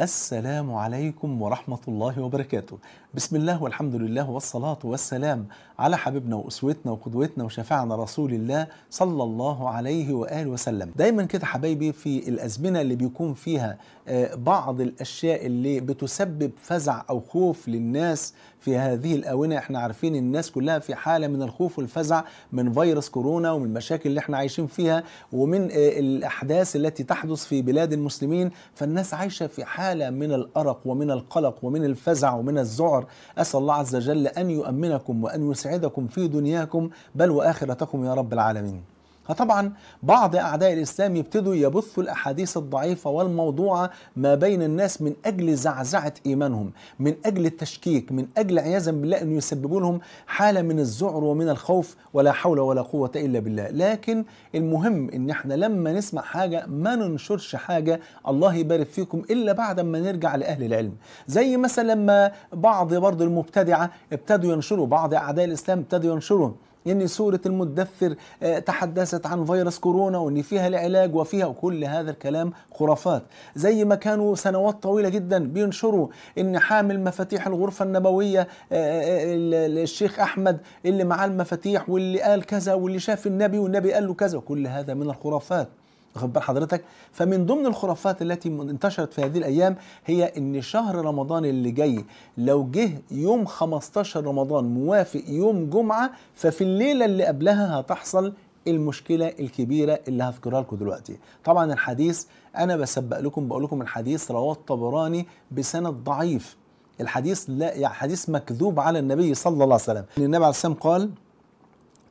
السلام عليكم ورحمة الله وبركاته بسم الله والحمد لله والصلاة والسلام على حبيبنا وأسوتنا وقدوتنا وشفاعنا رسول الله صلى الله عليه وآله وسلم دايما كده حبايبي في الأزمنة اللي بيكون فيها آه، بعض الأشياء اللي بتسبب فزع أو خوف للناس في هذه الآونة احنا عارفين الناس كلها في حالة من الخوف والفزع من فيروس كورونا ومن المشاكل اللي احنا عايشين فيها ومن آه، الأحداث التي تحدث في بلاد المسلمين فالناس عايشة في حالة حالة من الأرق ومن القلق ومن الفزع ومن الذعر أسأل الله عز وجل أن يؤمنكم وأن يسعدكم في دنياكم بل وآخرتكم يا رب العالمين فطبعا بعض أعداء الإسلام يبتدوا يبثوا الأحاديث الضعيفة والموضوعة ما بين الناس من أجل زعزعة إيمانهم من أجل التشكيك من أجل عياذا بالله أن يسببوا لهم حالة من الذعر ومن الخوف ولا حول ولا قوة إلا بالله لكن المهم أن احنا لما نسمع حاجة ما ننشرش حاجة الله يبارك فيكم إلا بعد ما نرجع لأهل العلم زي مثلا لما بعض برضه المبتدعة ابتدوا ينشروا بعض أعداء الإسلام ابتدوا ينشروا يعني سورة المدثر آه، تحدثت عن فيروس كورونا وان فيها العلاج وفيها كل هذا الكلام خرافات زي ما كانوا سنوات طويلة جدا بينشروا ان حامل مفاتيح الغرفة النبوية آه، آه، الشيخ احمد اللي معاه المفاتيح واللي قال كذا واللي شاف النبي والنبي قال له كذا كل هذا من الخرافات واخد بال حضرتك فمن ضمن الخرافات التي انتشرت في هذه الايام هي ان شهر رمضان اللي جاي لو جه يوم 15 رمضان موافق يوم جمعه ففي الليله اللي قبلها هتحصل المشكلة الكبيرة اللي هذكرها لكم دلوقتي طبعا الحديث أنا بسبق لكم بقول لكم الحديث رواه الطبراني بسند ضعيف الحديث لا يعني حديث مكذوب على النبي صلى الله عليه وسلم النبي عليه الصلاه والسلام قال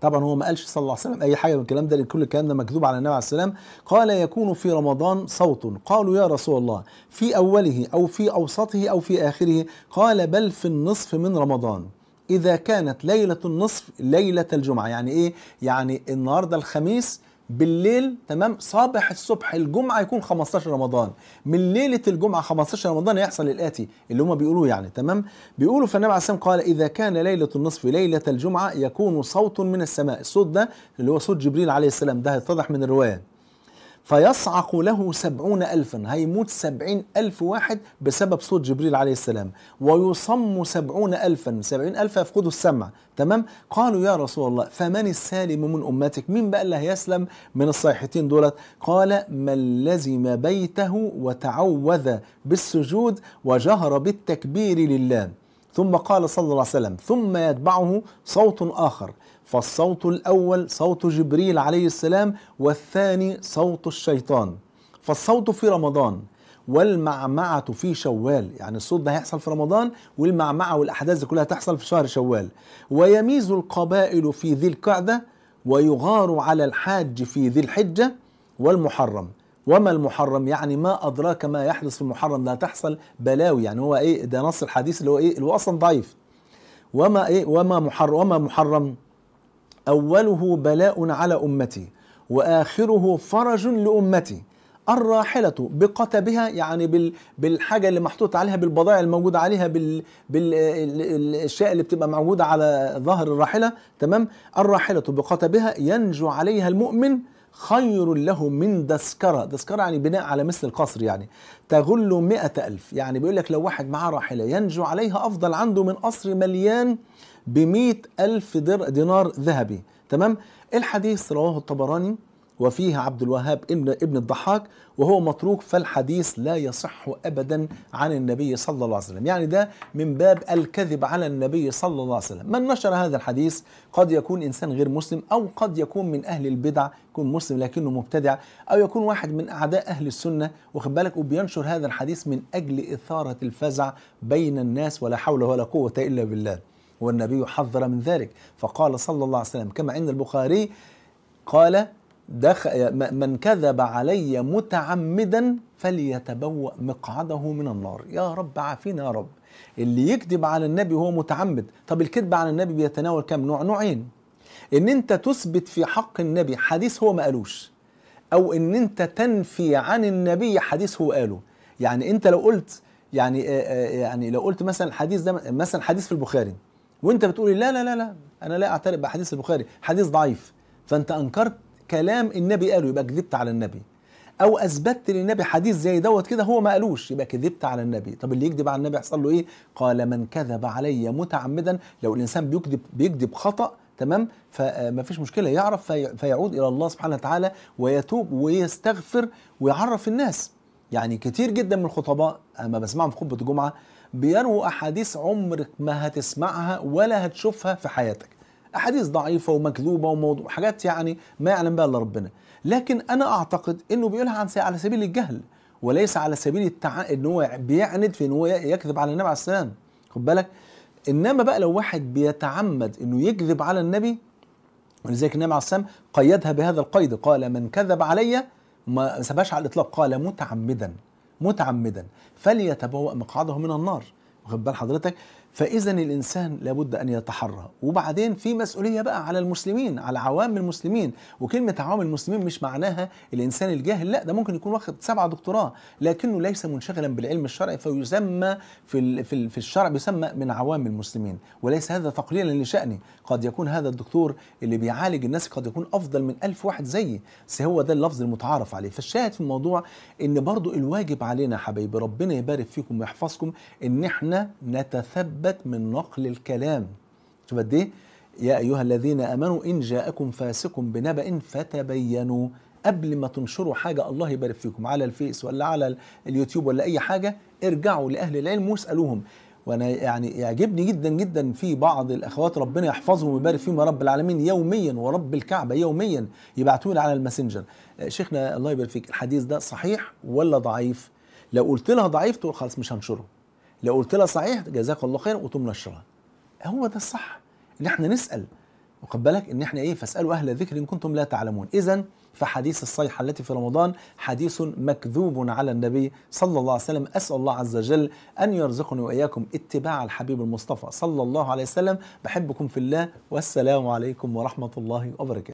طبعا هو ما قالش صلى الله عليه وسلم اي حاجه من الكلام ده لان كل الكلام ده مكذوب على النبي عليه السلام قال يكون في رمضان صوت قالوا يا رسول الله في اوله او في اوسطه او في اخره قال بل في النصف من رمضان اذا كانت ليله النصف ليله الجمعه يعني ايه يعني النهارده الخميس بالليل تمام صباح الصبح الجمعه يكون 15 رمضان من ليله الجمعه 15 رمضان يحصل الاتي اللي هم بيقولوه يعني تمام بيقولوا فالنبي عليه الصلاه قال اذا كان ليله النصف ليله الجمعه يكون صوت من السماء الصوت ده اللي هو صوت جبريل عليه السلام ده هيتضح من الروايه فيصعق له سبعون ألفا هيموت سبعين ألف واحد بسبب صوت جبريل عليه السلام ويصم سبعون ألفا سبعين ألف يفقدوا السمع تمام قالوا يا رسول الله فمن السالم من أمتك مين بقى اللي هيسلم من الصيحتين دولت قال من لزم بيته وتعوذ بالسجود وجهر بالتكبير لله ثم قال صلى الله عليه وسلم ثم يتبعه صوت آخر فالصوت الأول صوت جبريل عليه السلام والثاني صوت الشيطان فالصوت في رمضان والمعمعة في شوال يعني الصوت ده هيحصل في رمضان والمعمعة والأحداث دي كلها تحصل في شهر شوال ويميز القبائل في ذي القعدة ويغار على الحاج في ذي الحجة والمحرم وما المحرم يعني ما أدراك ما يحدث في المحرم لا تحصل بلاوي يعني هو إيه ده نص الحديث اللي هو إيه اللي هو أصلا ضعيف وما إيه وما محرم وما محرم أوله بلاء على أمتي وآخره فرج لأمتي الراحلة بقتبها يعني بال بالحاجة اللي محطوط عليها بالبضائع الموجودة عليها بال بالأشياء اللي بتبقى موجودة على ظهر الراحلة تمام الراحلة بقتبها ينجو عليها المؤمن خير له من دسكرة دسكرة يعني بناء على مثل القصر يعني تغل مئة ألف يعني بيقول لك لو واحد معاه راحلة ينجو عليها أفضل عنده من قصر مليان بمئة ألف دينار ذهبي تمام إيه الحديث رواه الطبراني وفيه عبد الوهاب ابن ابن الضحاك وهو متروك فالحديث لا يصح ابدا عن النبي صلى الله عليه وسلم، يعني ده من باب الكذب على النبي صلى الله عليه وسلم، من نشر هذا الحديث قد يكون انسان غير مسلم او قد يكون من اهل البدع، يكون مسلم لكنه مبتدع، او يكون واحد من اعداء اهل السنه واخد بالك وبينشر هذا الحديث من اجل اثاره الفزع بين الناس ولا حول ولا قوه الا بالله. والنبي حذر من ذلك، فقال صلى الله عليه وسلم كما عند البخاري قال دخ... من كذب علي متعمدا فليتبوأ مقعده من النار يا رب عافينا يا رب اللي يكذب على النبي وهو متعمد طب الكذب على النبي بيتناول كم نوع نوعين ان انت تثبت في حق النبي حديث هو ما قالوش او ان انت تنفي عن النبي حديث هو قاله يعني انت لو قلت يعني يعني لو قلت مثلا الحديث ده مثلا حديث في البخاري وانت بتقول لا لا لا لا انا لا اعترف بحديث البخاري حديث ضعيف فانت انكرت كلام النبي قاله يبقى كذبت على النبي او اثبتت للنبي حديث زي دوت كده هو ما قالوش يبقى كذبت على النبي طب اللي يكذب على النبي يحصل له ايه قال من كذب علي متعمدا لو الانسان بيكذب بيكذب خطأ تمام فما فيش مشكله يعرف فيعود الى الله سبحانه وتعالى ويتوب ويستغفر ويعرف الناس يعني كتير جدا من الخطباء اما بسمعهم في خطبه الجمعه بيروا احاديث عمرك ما هتسمعها ولا هتشوفها في حياتك احاديث ضعيفه ومكذوبه وموضوع حاجات يعني ما يعلم بها الا ربنا لكن انا اعتقد انه بيقولها عن على سبيل الجهل وليس على سبيل التع... ان هو بيعند في ان هو يكذب على النبي عليه السلام خد بالك انما بقى لو واحد بيتعمد انه يكذب على النبي ولذلك النبي عليه السلام قيدها بهذا القيد قال من كذب علي ما سباش على الاطلاق قال متعمدا متعمدا فليتبوأ مقعده من النار واخد بال حضرتك فإذا الإنسان لابد أن يتحرى وبعدين في مسؤولية بقى على المسلمين على عوام المسلمين وكلمة عوام المسلمين مش معناها الإنسان الجاهل لا ده ممكن يكون واخد سبعة دكتوراه لكنه ليس منشغلا بالعلم الشرعي فيسمى في, في, في الشرع بيسمى من عوام المسلمين وليس هذا تقليلا لشأني قد يكون هذا الدكتور اللي بيعالج الناس قد يكون أفضل من ألف واحد زيي بس هو ده اللفظ المتعارف عليه فالشاهد في الموضوع إن برضو الواجب علينا حبايبي ربنا يبارك فيكم ويحفظكم إن إحنا نتثبت تثبت من نقل الكلام شوف قد ايه يا ايها الذين امنوا ان جاءكم فاسق بنبأ فتبينوا قبل ما تنشروا حاجة الله يبارك فيكم على الفيس ولا على اليوتيوب ولا أي حاجة ارجعوا لأهل العلم واسألوهم وأنا يعني يعجبني جدا جدا في بعض الأخوات ربنا يحفظهم ويبارك فيهم يا رب العالمين يوميا ورب الكعبة يوميا يبعتوا على الماسنجر آه، شيخنا الله يبارك فيك الحديث ده صحيح ولا ضعيف؟ لو قلت لها ضعيف تقول خلاص مش هنشره لو قلت لها صحيح جزاك الله خير وتم نشرها هو ده الصح ان احنا نسال وخد بالك ان احنا ايه فاسالوا اهل ذكر ان كنتم لا تعلمون اذا فحديث الصيحه التي في رمضان حديث مكذوب على النبي صلى الله عليه وسلم اسال الله عز وجل ان يرزقني واياكم اتباع الحبيب المصطفى صلى الله عليه وسلم بحبكم في الله والسلام عليكم ورحمه الله وبركاته